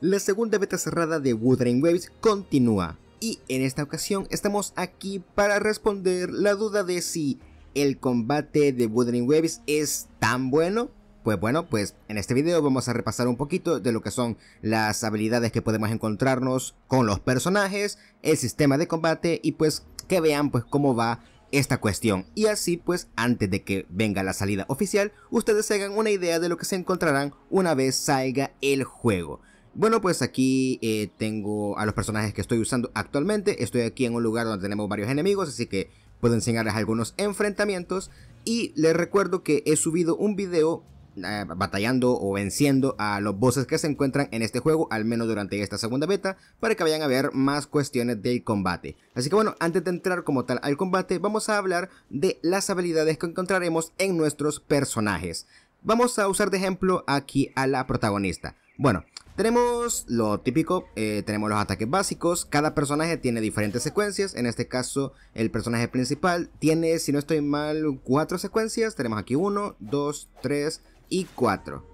La segunda beta cerrada de Wuthering Waves continúa, y en esta ocasión estamos aquí para responder la duda de si el combate de Wuthering Waves es tan bueno pues bueno, pues en este video vamos a repasar un poquito de lo que son las habilidades que podemos encontrarnos con los personajes, el sistema de combate y pues que vean pues cómo va esta cuestión. Y así pues antes de que venga la salida oficial, ustedes se hagan una idea de lo que se encontrarán una vez salga el juego. Bueno, pues aquí eh, tengo a los personajes que estoy usando actualmente. Estoy aquí en un lugar donde tenemos varios enemigos, así que puedo enseñarles algunos enfrentamientos. Y les recuerdo que he subido un video eh, batallando o venciendo a los bosses que se encuentran en este juego, al menos durante esta segunda beta, para que vayan a ver más cuestiones del combate. Así que bueno, antes de entrar como tal al combate, vamos a hablar de las habilidades que encontraremos en nuestros personajes. Vamos a usar de ejemplo aquí a la protagonista. Bueno, tenemos lo típico, eh, tenemos los ataques básicos, cada personaje tiene diferentes secuencias, en este caso el personaje principal tiene, si no estoy mal, cuatro secuencias, tenemos aquí 1, 2, 3 y 4.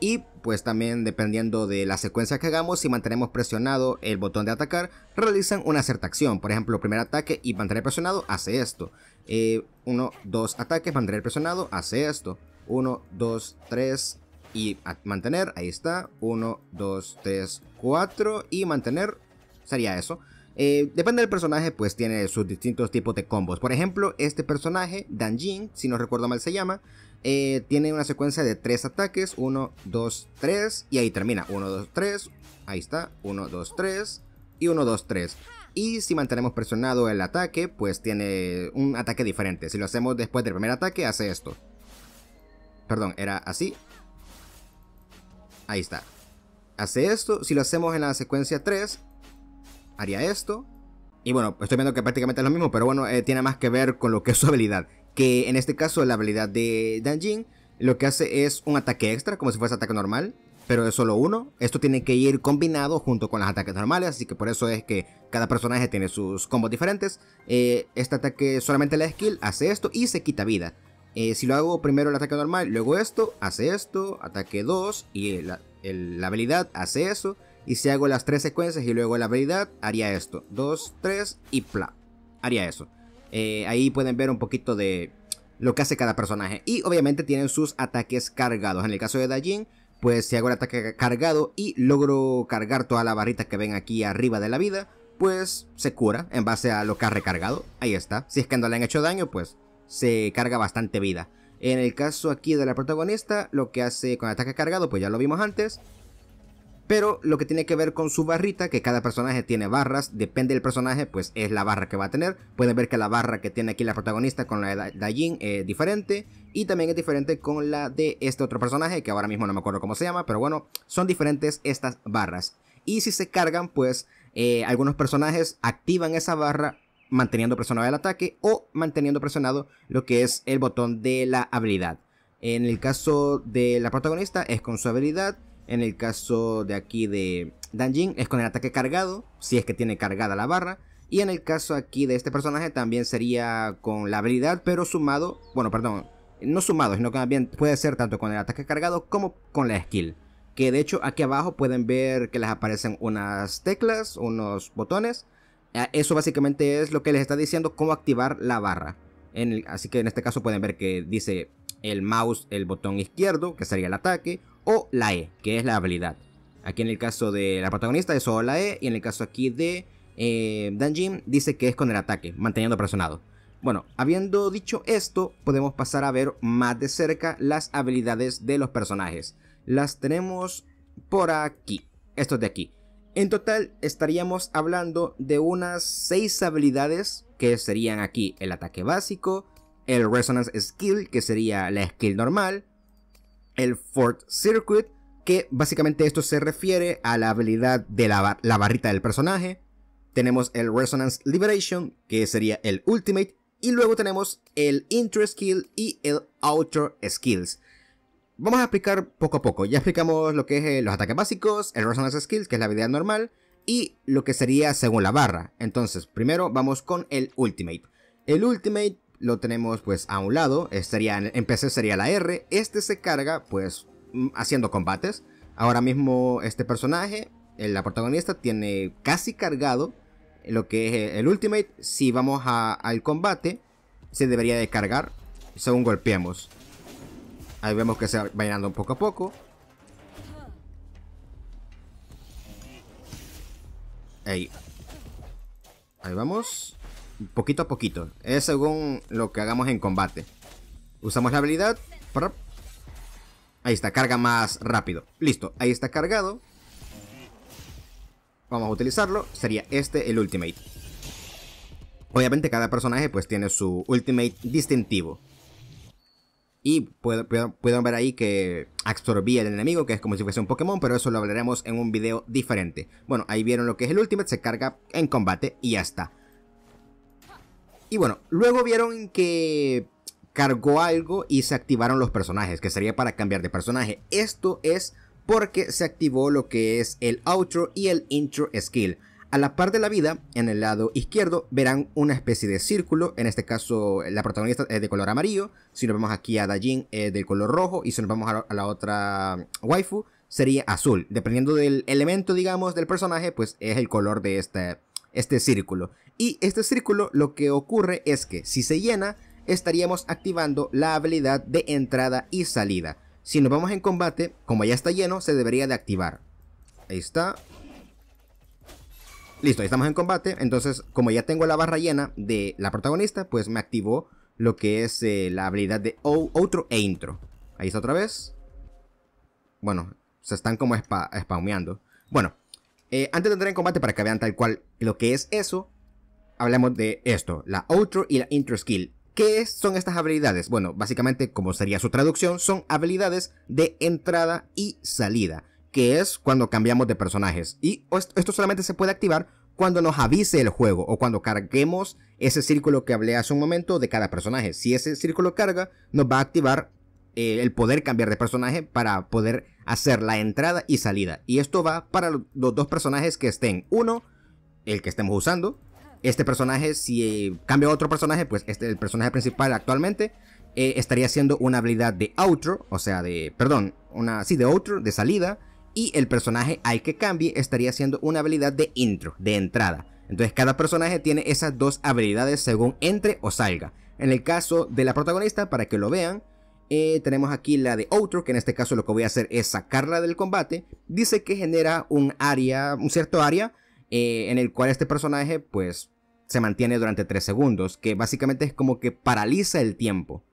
Y pues también dependiendo de la secuencia que hagamos, si mantenemos presionado el botón de atacar, realizan una cierta acción. Por ejemplo, primer ataque y mantener presionado hace esto. Eh, uno, dos ataques, mantener presionado hace esto. Uno, dos, tres, y mantener, ahí está, 1, 2, 3, 4 y mantener, sería eso. Eh, depende del personaje, pues tiene sus distintos tipos de combos. Por ejemplo, este personaje, Danjin, si no recuerdo mal se llama, eh, tiene una secuencia de 3 ataques, 1, 2, 3 y ahí termina, 1, 2, 3, ahí está, 1, 2, 3 y 1, 2, 3. Y si mantenemos presionado el ataque, pues tiene un ataque diferente. Si lo hacemos después del primer ataque, hace esto. Perdón, era así, Ahí está. Hace esto. Si lo hacemos en la secuencia 3, haría esto. Y bueno, estoy viendo que prácticamente es lo mismo, pero bueno, eh, tiene más que ver con lo que es su habilidad. Que en este caso, la habilidad de Danjin lo que hace es un ataque extra, como si fuese ataque normal, pero es solo uno. Esto tiene que ir combinado junto con los ataques normales, así que por eso es que cada personaje tiene sus combos diferentes. Eh, este ataque solamente la skill hace esto y se quita vida. Eh, si lo hago primero el ataque normal, luego esto, hace esto, ataque 2 y la, habilidad hace eso. Y si hago las tres secuencias y luego la habilidad, haría esto. 2, 3 y pla. Haría eso. Eh, ahí pueden ver un poquito de lo que hace cada personaje. Y obviamente tienen sus ataques cargados. En el caso de Dajin, pues si hago el ataque cargado y logro cargar toda la barrita que ven aquí arriba de la vida, pues se cura en base a lo que ha recargado. Ahí está. Si es que no le han hecho daño, pues se carga bastante vida. En el caso aquí de la protagonista, lo que hace con ataque cargado, pues ya lo vimos antes. Pero lo que tiene que ver con su barrita, que cada personaje tiene barras, depende del personaje, pues es la barra que va a tener. Pueden ver que la barra que tiene aquí la protagonista con la de Dajin es diferente. Y también es diferente con la de este otro personaje, que ahora mismo no me acuerdo cómo se llama, pero bueno, son diferentes estas barras. Y si se cargan, pues eh, algunos personajes activan esa barra manteniendo presionado el ataque o manteniendo presionado lo que es el botón de la habilidad. En el caso de la protagonista es con su habilidad. En el caso de aquí de Danjin es con el ataque cargado, si es que tiene cargada la barra. Y en el caso aquí de este personaje también sería con la habilidad, pero sumado, bueno, perdón, no sumado, sino que también puede ser tanto con el ataque cargado como con la skill. Que de hecho aquí abajo pueden ver que les aparecen unas teclas, unos botones Ah, eso básicamente es lo que les está diciendo cómo activar la barra. En así que en este caso pueden ver que dice el mouse, el botón izquierdo, que sería el ataque, o la E, que es la habilidad. Aquí en el caso de la protagonista es solo la E, y en el caso aquí de eh, Danjin dice que es con el ataque, manteniendo presionado. Bueno, habiendo dicho esto, podemos pasar a ver más de cerca las habilidades de los personajes. Las tenemos por aquí, estos de aquí. En total estaríamos hablando de unas 6 habilidades que serían aquí el ataque básico, el Resonance Skill que sería la skill normal, el Fort Circuit que básicamente esto se refiere a la habilidad de la, la barrita del personaje, tenemos el Resonance Liberation que sería el Ultimate y luego tenemos el Intro Skill y el Outro Skills Vamos a explicar poco a poco. Ya explicamos lo que es eh, los ataques básicos, el Resonance Skills, que es la habilidad normal, y lo que sería según la barra. Entonces, primero vamos con el Ultimate. El Ultimate lo tenemos pues a un lado, en PC sería la R. Este se carga pues mm, haciendo combates. Ahora mismo este personaje, eh, la protagonista, tiene casi cargado lo que es eh, el Ultimate. Si vamos al combate, se debería de cargar según golpeamos. Ahí vemos que se va un poco a poco. Ahí. Ahí vamos. Poquito a poquito. Es según lo que hagamos en combate. Usamos la habilidad. Ahí está, carga más rápido. Listo, ahí está cargado. Vamos a utilizarlo. Sería este el ultimate. Obviamente cada personaje pues tiene su ultimate distintivo. Y pueden ver ahí que absorbía el enemigo, que es como si fuese un Pokémon, pero eso lo hablaremos en un video diferente. Bueno, ahí vieron lo que es el Ultimate, se carga en combate y ya está. Y bueno, luego vieron que cargó algo y se activaron los personajes, que sería para cambiar de personaje. Esto es porque se activó lo que es el outro y el intro skill. A la par de la vida, en el lado izquierdo, verán una especie de círculo, en este caso la protagonista es de color amarillo, si nos vemos aquí a Dajin es de color rojo y si nos vamos a la otra waifu sería azul. Dependiendo del elemento, digamos, del personaje, pues es el color de este, este círculo. Y este círculo lo que ocurre es que si se llena, estaríamos activando la habilidad de entrada y salida. Si nos vamos en combate, como ya está lleno, se debería de activar. Ahí está, Listo, ahí estamos en combate. Entonces, como ya tengo la barra llena de la protagonista, pues me activó lo que es eh, la habilidad de outro e intro. Ahí está otra vez. Bueno, se están como spa Bueno, eh, antes de entrar en combate para que vean tal cual lo que es eso, hablamos de esto, la outro y la intro skill. ¿Qué son estas habilidades? Bueno, básicamente, como sería su traducción, son habilidades de entrada y salida que es cuando cambiamos de personajes. Y esto solamente se puede activar cuando nos avise el juego o cuando carguemos ese círculo que hablé hace un momento de cada personaje. Si ese círculo carga, nos va a activar eh, el poder cambiar de personaje para poder hacer la entrada y salida. Y esto va para los dos personajes que estén. Uno, el que estemos usando. Este personaje, si eh, cambia otro personaje, pues este, el personaje principal actualmente eh, estaría siendo una habilidad de outro, o sea, de, perdón, una, sí, de outro, de salida y el personaje al que cambie estaría siendo una habilidad de intro, de entrada. Entonces cada personaje tiene esas dos habilidades según entre o salga. En el caso de la protagonista, para que lo vean, eh, tenemos aquí la de Outro, que en este caso lo que voy a hacer es sacarla del combate. Dice que genera un área, un cierto área, eh, en el cual este personaje pues se mantiene durante 3 segundos, que básicamente es como que paraliza el tiempo.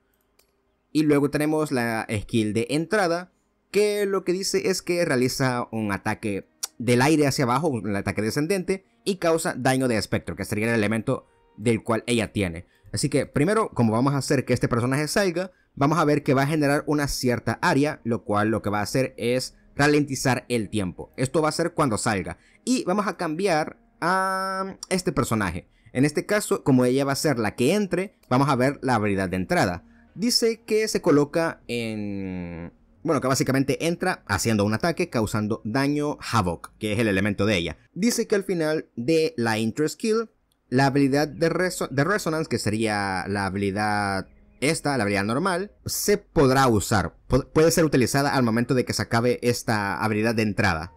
Y luego tenemos la skill de entrada, que lo que dice es que realiza un ataque del aire hacia abajo, un ataque descendente, y causa daño de espectro, que sería el elemento del cual ella tiene. Así que primero, como vamos a hacer que este personaje salga, vamos a ver que va a generar una cierta área, lo cual lo que va a hacer es ralentizar el tiempo. Esto va a ser cuando salga. Y vamos a cambiar a este personaje. En este caso, como ella va a ser la que entre, vamos a ver la habilidad de entrada. Dice que se coloca en bueno, que básicamente entra haciendo un ataque, causando daño Havoc, que es el elemento de ella. Dice que al final de la intro skill, la habilidad de, Resonance, que sería la habilidad esta, la habilidad normal, se podrá usar. puede ser utilizada al momento de que se acabe esta habilidad de entrada.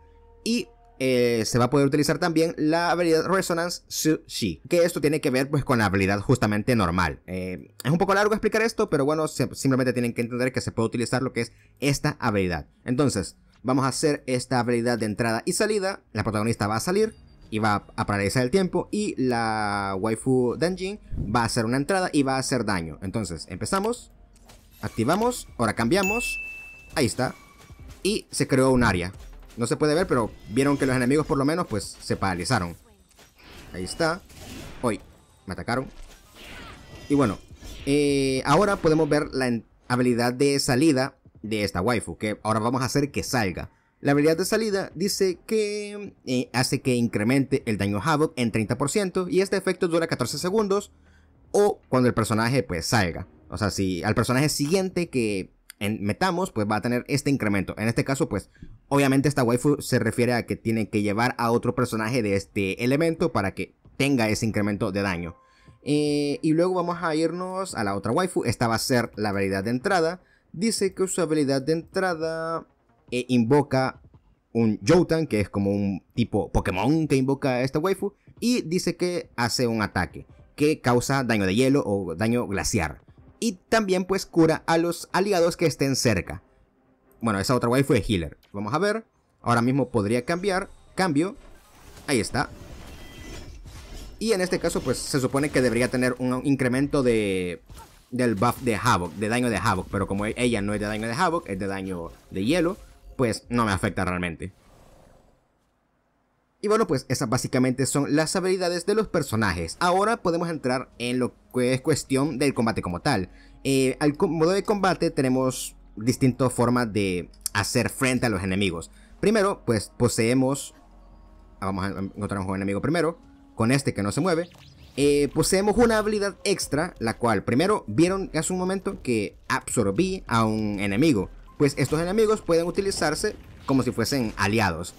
Y eh, se va a poder utilizar también la habilidad Resonance Shi, que esto tiene que ver pues con la habilidad justamente normal. Eh, es un poco largo explicar esto, pero bueno, simplemente tienen que entender que se puede utilizar lo que es esta habilidad. Entonces, vamos a hacer esta habilidad de entrada y salida, la protagonista va a salir, y va a paralizar el tiempo y la waifu Danjin va a hacer una entrada y va a hacer daño. Entonces, empezamos, activamos, ahora cambiamos, ahí está, y se creó un área. No se puede ver, pero vieron que los enemigos por lo menos pues se paralizaron. Ahí está. Hoy me atacaron. Y bueno, eh, ahora podemos ver la habilidad de salida de esta waifu, que ahora vamos a hacer que salga. La habilidad de salida dice que eh, hace que incremente el daño Havoc en 30% y este efecto dura 14 segundos o cuando el personaje pues salga. O sea, si al personaje siguiente que metamos, pues va a tener este incremento. En este caso, pues obviamente esta waifu se refiere a que tiene que llevar a otro personaje de este elemento para que tenga ese incremento de daño. Eh, y luego vamos a irnos a la otra waifu. Esta va a ser la habilidad de entrada. Dice que su habilidad de entrada eh, invoca un Jotan. que es como un tipo Pokémon que invoca a esta waifu. Y dice que hace un ataque que causa daño de hielo o daño glaciar y también pues cura a los aliados que estén cerca. Bueno, esa otra waifu fue healer. Vamos a ver. Ahora mismo podría cambiar. Cambio. Ahí está. Y en este caso pues se supone que debería tener un incremento de del buff de Havoc, de daño de Havoc, pero como e-, ella no es de daño de Havoc, es de daño de hielo, pues no me afecta realmente. Y bueno, pues esas básicamente son las habilidades de los personajes. Ahora podemos entrar en lo que es cuestión del combate como tal. Eh, al modo de combate tenemos distintas formas de hacer frente a los enemigos. Primero, pues poseemos... Ah, vamos a encontrar un enemigo primero. Con este que no se mueve. Eh, poseemos una habilidad extra, la cual primero vieron hace un momento que absorbí a un enemigo. Pues estos enemigos pueden utilizarse como si fuesen aliados.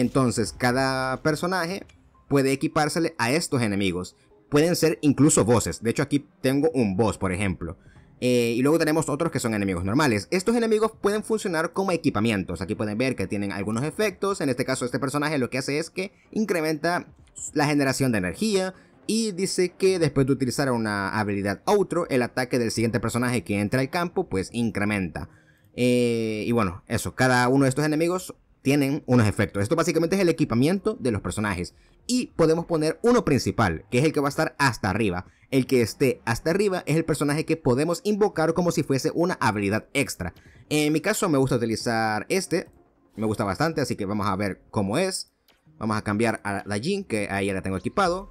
Entonces, cada personaje puede equipársele a estos enemigos. Pueden ser incluso voces. De hecho, aquí tengo un boss, por ejemplo. Eh, y luego tenemos otros que son enemigos normales. Estos enemigos pueden funcionar como equipamientos. Aquí pueden ver que tienen algunos efectos. En este caso, este personaje lo que hace es que incrementa la generación de energía. Y dice que después de utilizar una habilidad otro, el ataque del siguiente personaje que entra al campo, pues incrementa. Eh, y bueno, eso, cada uno de estos enemigos tienen unos efectos. Esto básicamente es el equipamiento de los personajes. Y podemos poner uno principal, que es el que va a estar hasta arriba. El que esté hasta arriba es el personaje que podemos invocar como si fuese una habilidad extra. En mi caso me gusta utilizar este, me gusta bastante, así que vamos a ver cómo es. Vamos a cambiar a la Jin, que ahí ya la tengo equipado.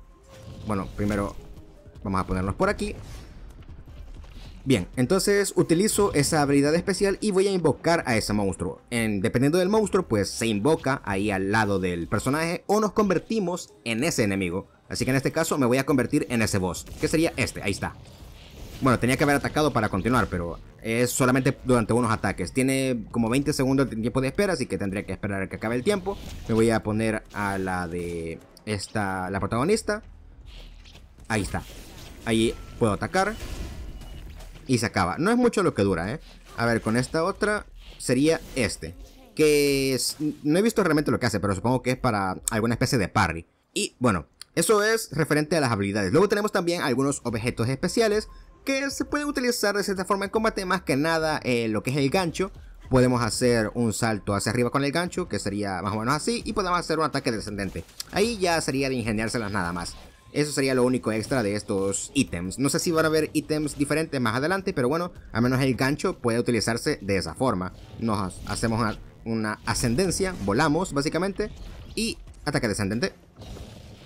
Bueno, primero vamos a ponernos por aquí. Bien, entonces utilizo esa habilidad especial y voy a invocar a ese monstruo. En, dependiendo del monstruo, pues se invoca ahí al lado del personaje o nos convertimos en ese enemigo. Así que en este caso me voy a convertir en ese boss, que sería este, ahí está. Bueno, tenía que haber atacado para continuar, pero es solamente durante unos ataques. Tiene como 20 segundos de tiempo de espera, así que tendría que esperar a que acabe el tiempo. Me voy a poner a la de esta, la protagonista. Ahí está. Ahí puedo atacar y se acaba. No es mucho lo que dura, ¿eh? A ver, con esta otra sería este. Que no he visto realmente lo que hace, pero supongo que es para alguna especie de parry. Y bueno, eso es referente a las habilidades. Luego tenemos también algunos objetos especiales que se pueden utilizar de cierta forma en combate. Más que nada eh, lo que es el gancho. Podemos hacer un salto hacia arriba con el gancho, que sería más o menos así. Y podemos hacer un ataque descendente. Ahí ya sería de ingeniárselas nada más. Eso sería lo único extra de estos ítems. No sé si van a haber ítems diferentes más adelante, pero bueno, al menos el gancho puede utilizarse de esa forma. Nos hacemos una, ascendencia, volamos básicamente, y ataque descendente.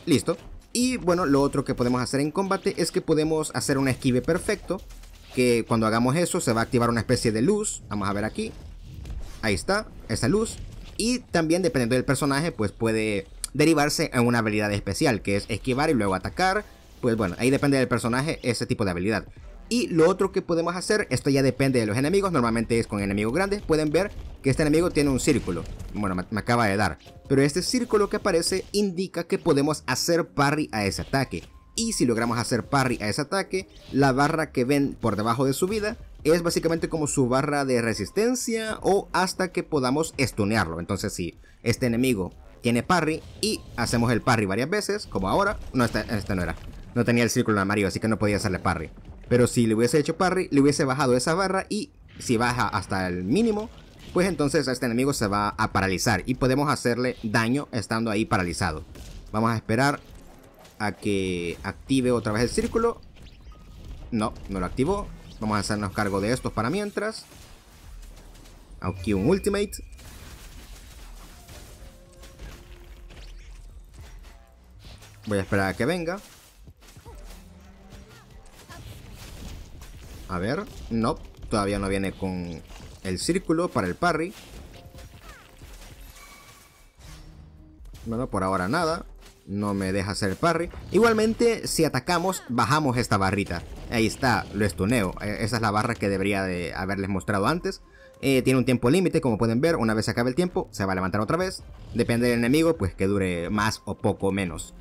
Listo. Y bueno, lo otro que podemos hacer en combate es que podemos hacer un esquive perfecto, que cuando hagamos eso se va a activar una especie de luz. Vamos a ver aquí. Ahí está, esa luz. Y también dependiendo del personaje, pues puede derivarse en una habilidad especial, que es esquivar y luego atacar. Pues bueno, ahí depende del personaje ese tipo de habilidad. Y lo otro que podemos hacer, esto ya depende de los enemigos, normalmente es con enemigos grandes, pueden ver que este enemigo tiene un círculo. Bueno, me, acaba de dar. Pero este círculo que aparece indica que podemos hacer parry a ese ataque. Y si logramos hacer parry a ese ataque, la barra que ven por debajo de su vida es básicamente como su barra de resistencia o hasta que podamos stunearlo Entonces si este enemigo tiene parry y hacemos el parry varias veces, como ahora. No, este, no era. No tenía el círculo amarillo, así que no podía hacerle parry. Pero si le hubiese hecho parry, le hubiese bajado esa barra y si baja hasta el mínimo, pues entonces este enemigo se va a paralizar y podemos hacerle daño estando ahí paralizado. Vamos a esperar a que active otra vez el círculo. No, no lo activó. Vamos a hacernos cargo de estos para mientras. Aquí un ultimate. Voy a esperar a que venga. A ver, no, todavía no viene con el círculo para el parry. Bueno, por ahora nada. No me deja hacer el parry. Igualmente, si atacamos, bajamos esta barrita. Ahí está, lo estuneo. E, esa es la barra que debería de haberles mostrado antes. Eh, tiene un tiempo límite, como pueden ver. Una vez se acabe el tiempo, se va a levantar otra vez. Depende del enemigo, pues que dure más o poco menos.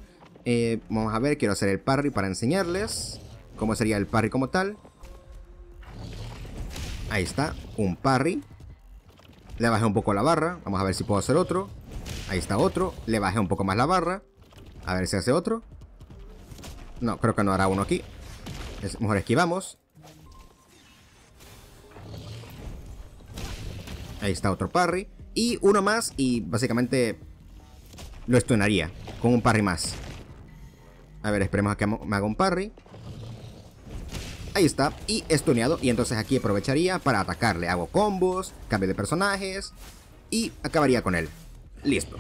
Eh, vamos a ver, quiero hacer el parry para enseñarles cómo sería el parry como tal. Ahí está, un parry. Le bajé un poco la barra, vamos a ver si puedo hacer otro. Ahí está otro, le bajé un poco más la barra. A ver si hace otro. No, creo que no hará uno aquí. mejor esquivamos. Ahí está otro parry. Y uno más y básicamente lo estrenaría con un parry más. A ver, esperemos a que me haga un parry. Ahí está, y estoneado. Y entonces aquí aprovecharía para atacarle. Hago combos, cambio de personajes y acabaría con él. Listo,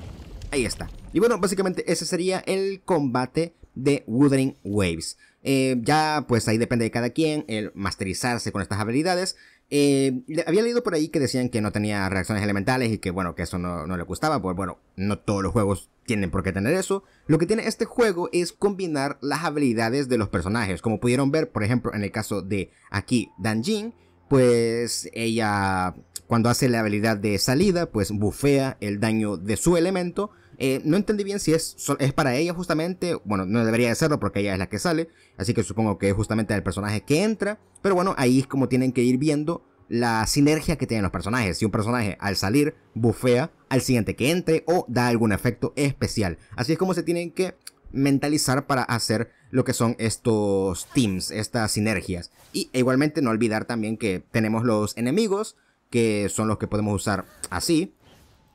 ahí está. Y bueno, básicamente ese sería el combate de Wuthering Waves. Eh, ya, pues ahí depende de cada quien el masterizarse con estas habilidades. Eh, había leído por ahí que decían que no tenía reacciones elementales y que bueno, que eso no, le gustaba, pues bueno, no todos los juegos tienen por qué tener eso. Lo que tiene este juego es combinar las habilidades de los personajes. Como pudieron ver, por ejemplo, en el caso de aquí Danjin, pues ella cuando hace la habilidad de salida, pues bufea el daño de su elemento eh, no entendí bien si es, es para ella justamente. Bueno, no debería de serlo porque ella es la que sale. Así que supongo que es justamente el personaje que entra. Pero bueno, ahí es como tienen que ir viendo la sinergia que tienen los personajes. Si un personaje al salir bufea al siguiente que entre o da algún efecto especial. Así es como se tienen que mentalizar para hacer lo que son estos teams, estas sinergias. Y e igualmente no olvidar también que tenemos los enemigos, que son los que podemos usar así.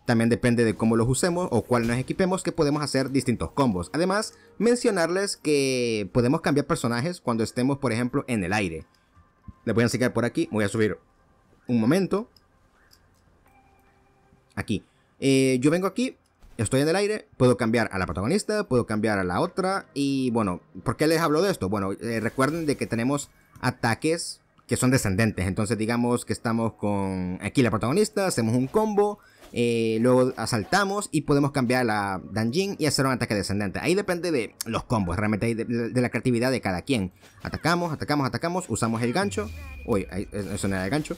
También depende de cómo los usemos o cuál nos equipemos que podemos hacer distintos combos. Además, mencionarles que podemos cambiar personajes cuando estemos, por ejemplo, en el aire. Les voy a enseñar por aquí, voy a subir un momento. Aquí. Eh, yo vengo aquí, estoy en el aire, puedo cambiar a la protagonista, puedo cambiar a la otra. Y bueno, ¿por qué les hablo de esto? Bueno, eh, recuerden de que tenemos ataques que son descendentes. Entonces digamos que estamos con aquí la protagonista, hacemos un combo eh, luego asaltamos y podemos cambiar la Danjin y hacer un ataque descendente. Ahí depende de los combos, realmente de, la creatividad de cada quien. Atacamos, atacamos, atacamos, usamos el gancho. Uy, eh, eso no era el gancho.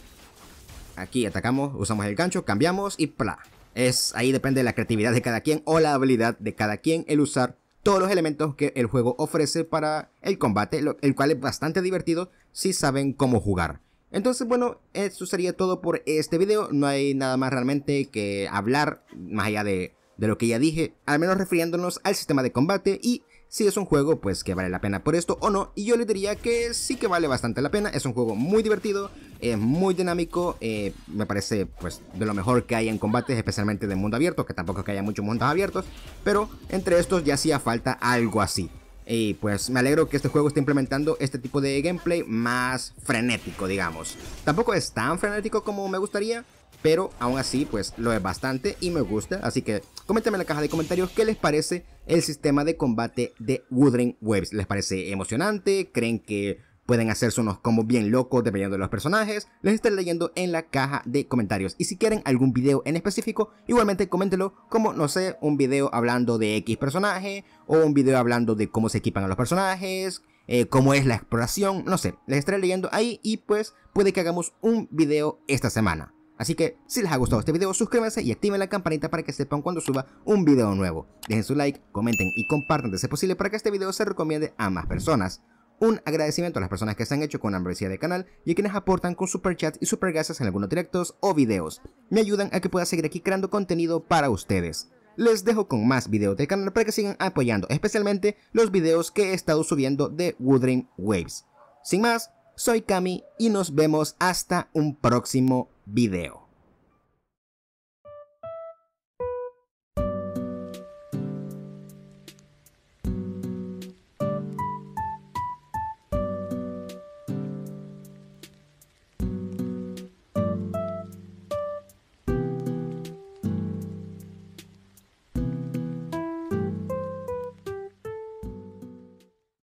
Aquí atacamos, usamos el gancho, cambiamos y ¡pla! Es, ahí depende de la creatividad de cada quien o la habilidad de cada quien el usar todos los elementos que el juego ofrece para el combate, el cual es bastante divertido si saben cómo jugar. Entonces, bueno, eso sería todo por este video. No hay nada más realmente que hablar, más allá de, lo que ya dije, al menos refiriéndonos al sistema de combate y si es un juego pues que vale la pena por esto o no y yo le diría que sí que vale bastante la pena es un juego muy divertido es eh, muy dinámico eh, me parece pues de lo mejor que hay en combates especialmente de mundo abierto que tampoco es que haya muchos mundos abiertos pero entre estos ya hacía falta algo así y pues me alegro que este juego esté implementando este tipo de gameplay más frenético, digamos. Tampoco es tan frenético como me gustaría, pero aún así pues lo es bastante y me gusta, así que coméntame en la caja de comentarios qué les parece el sistema de combate de Woodring Waves. ¿Les parece emocionante? ¿Creen que Pueden hacerse unos como bien locos dependiendo de los personajes. Les estaré leyendo en la caja de comentarios. Y si quieren algún video en específico, igualmente coméntelo como, no sé, un video hablando de X personaje o un video hablando de cómo se equipan a los personajes, eh, cómo es la exploración, no sé. Les estaré leyendo ahí y pues puede que hagamos un video esta semana. Así que si les ha gustado este video, suscríbanse y activen la campanita para que sepan cuando suba un video nuevo. Dejen su like, comenten y compartan de ser posible para que este video se recomiende a más personas. Un agradecimiento a las personas que se han hecho con la de canal y a quienes aportan con superchats y supergracias en algunos directos o videos. Me ayudan a que pueda seguir aquí creando contenido para ustedes. Les dejo con más videos de canal para que sigan apoyando, especialmente los videos que he estado subiendo de Woodring Waves. Sin más, soy Cami y nos vemos hasta un próximo video.